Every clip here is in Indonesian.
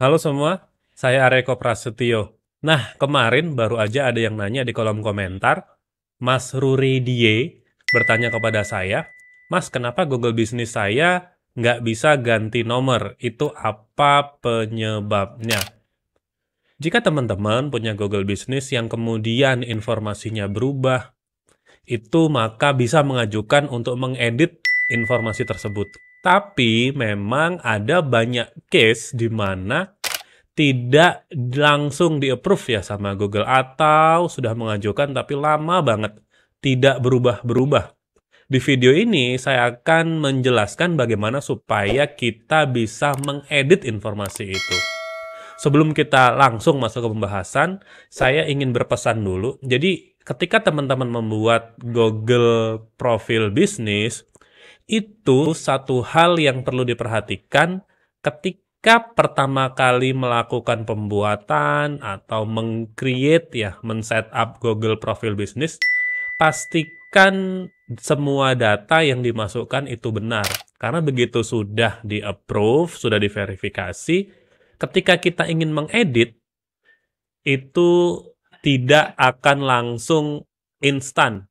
Halo semua, saya Areko Prasetyo. Nah, kemarin baru aja ada yang nanya di kolom komentar, Mas Ruri Die bertanya kepada saya, Mas, kenapa Google Bisnis saya nggak bisa ganti nomor? Itu apa penyebabnya? Jika teman-teman punya Google Bisnis yang kemudian informasinya berubah, itu maka bisa mengajukan untuk mengedit informasi tersebut. Tapi memang ada banyak case di mana tidak langsung di-approve ya sama Google atau sudah mengajukan tapi lama banget tidak berubah-berubah. Di video ini saya akan menjelaskan bagaimana supaya kita bisa mengedit informasi itu. Sebelum kita langsung masuk ke pembahasan, saya ingin berpesan dulu. Jadi ketika teman-teman membuat Google profil bisnis, itu satu hal yang perlu diperhatikan ketika pertama kali melakukan pembuatan atau mengcreate ya, men-setup Google Profil Bisnis, pastikan semua data yang dimasukkan itu benar. Karena begitu sudah di-approve, sudah diverifikasi, ketika kita ingin mengedit, itu tidak akan langsung instan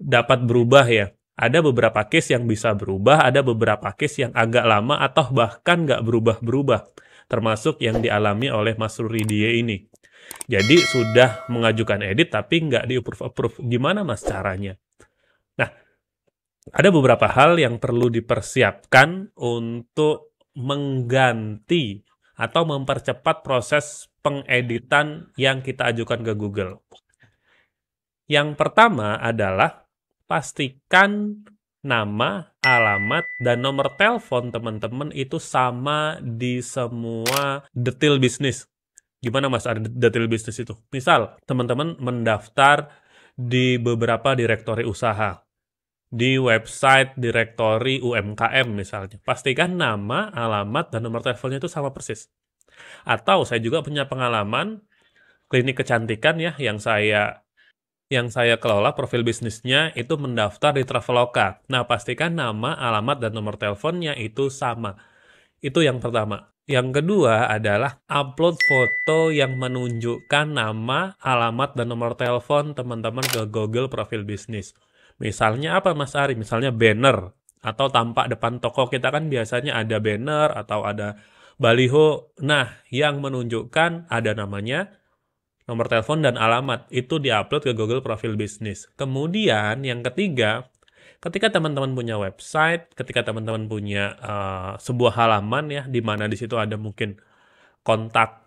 dapat berubah ya ada beberapa case yang bisa berubah, ada beberapa case yang agak lama atau bahkan nggak berubah-berubah, termasuk yang dialami oleh Mas Ruridie ini. Jadi sudah mengajukan edit tapi nggak di approve-approve. Gimana mas caranya? Nah, ada beberapa hal yang perlu dipersiapkan untuk mengganti atau mempercepat proses pengeditan yang kita ajukan ke Google. Yang pertama adalah pastikan nama, alamat, dan nomor telepon teman-teman itu sama di semua detail bisnis. Gimana mas ada detail bisnis itu? Misal, teman-teman mendaftar di beberapa direktori usaha. Di website direktori UMKM misalnya. Pastikan nama, alamat, dan nomor teleponnya itu sama persis. Atau saya juga punya pengalaman klinik kecantikan ya yang saya yang saya kelola profil bisnisnya itu mendaftar di Traveloka. Nah, pastikan nama, alamat, dan nomor teleponnya itu sama. Itu yang pertama. Yang kedua adalah upload foto yang menunjukkan nama, alamat, dan nomor telepon teman-teman ke Google profil bisnis. Misalnya apa Mas Ari? Misalnya banner atau tampak depan toko kita kan biasanya ada banner atau ada baliho. Nah, yang menunjukkan ada namanya, nomor telepon dan alamat itu diupload ke Google Profil Bisnis. Kemudian yang ketiga, ketika teman-teman punya website, ketika teman-teman punya uh, sebuah halaman ya, di mana di situ ada mungkin kontak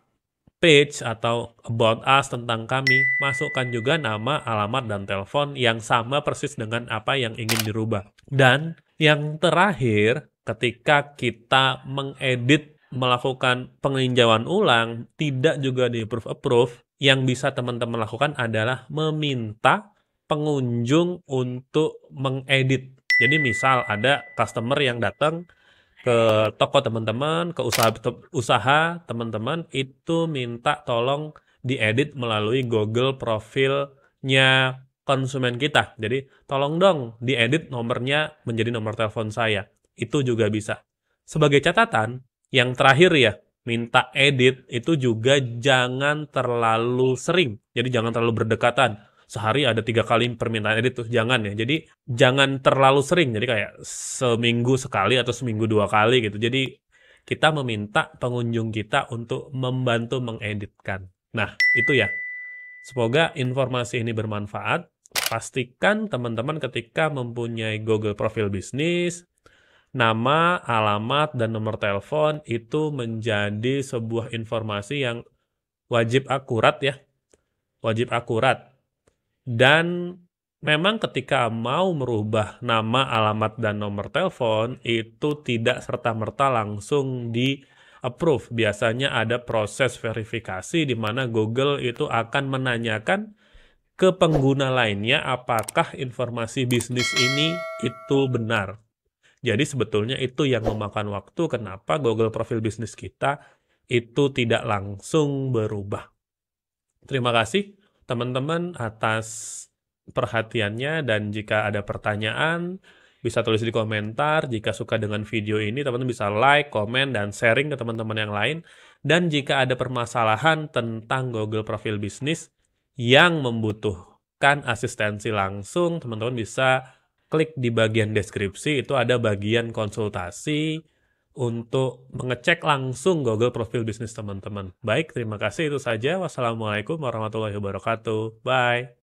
page atau about us tentang kami, masukkan juga nama, alamat, dan telepon yang sama persis dengan apa yang ingin dirubah. Dan yang terakhir, ketika kita mengedit melakukan peninjauan ulang, tidak juga di approve-approve, yang bisa teman-teman lakukan adalah meminta pengunjung untuk mengedit. Jadi misal ada customer yang datang ke toko teman-teman, ke usaha usaha teman-teman itu minta tolong diedit melalui Google profilnya konsumen kita. Jadi tolong dong diedit nomornya menjadi nomor telepon saya. Itu juga bisa. Sebagai catatan, yang terakhir ya, minta edit itu juga jangan terlalu sering. Jadi jangan terlalu berdekatan. Sehari ada tiga kali permintaan edit tuh jangan ya. Jadi jangan terlalu sering. Jadi kayak seminggu sekali atau seminggu dua kali gitu. Jadi kita meminta pengunjung kita untuk membantu mengeditkan. Nah, itu ya. Semoga informasi ini bermanfaat. Pastikan teman-teman ketika mempunyai Google profil bisnis, nama, alamat, dan nomor telepon itu menjadi sebuah informasi yang wajib akurat ya. Wajib akurat. Dan memang ketika mau merubah nama, alamat, dan nomor telepon itu tidak serta-merta langsung di approve. Biasanya ada proses verifikasi di mana Google itu akan menanyakan ke pengguna lainnya apakah informasi bisnis ini itu benar. Jadi sebetulnya itu yang memakan waktu kenapa Google profil bisnis kita itu tidak langsung berubah. Terima kasih teman-teman atas perhatiannya dan jika ada pertanyaan bisa tulis di komentar. Jika suka dengan video ini, teman-teman bisa like, komen, dan sharing ke teman-teman yang lain. Dan jika ada permasalahan tentang Google Profil Bisnis yang membutuhkan asistensi langsung, teman-teman bisa klik di bagian deskripsi itu ada bagian konsultasi untuk mengecek langsung Google profil bisnis teman-teman. Baik, terima kasih itu saja. Wassalamualaikum warahmatullahi wabarakatuh. Bye.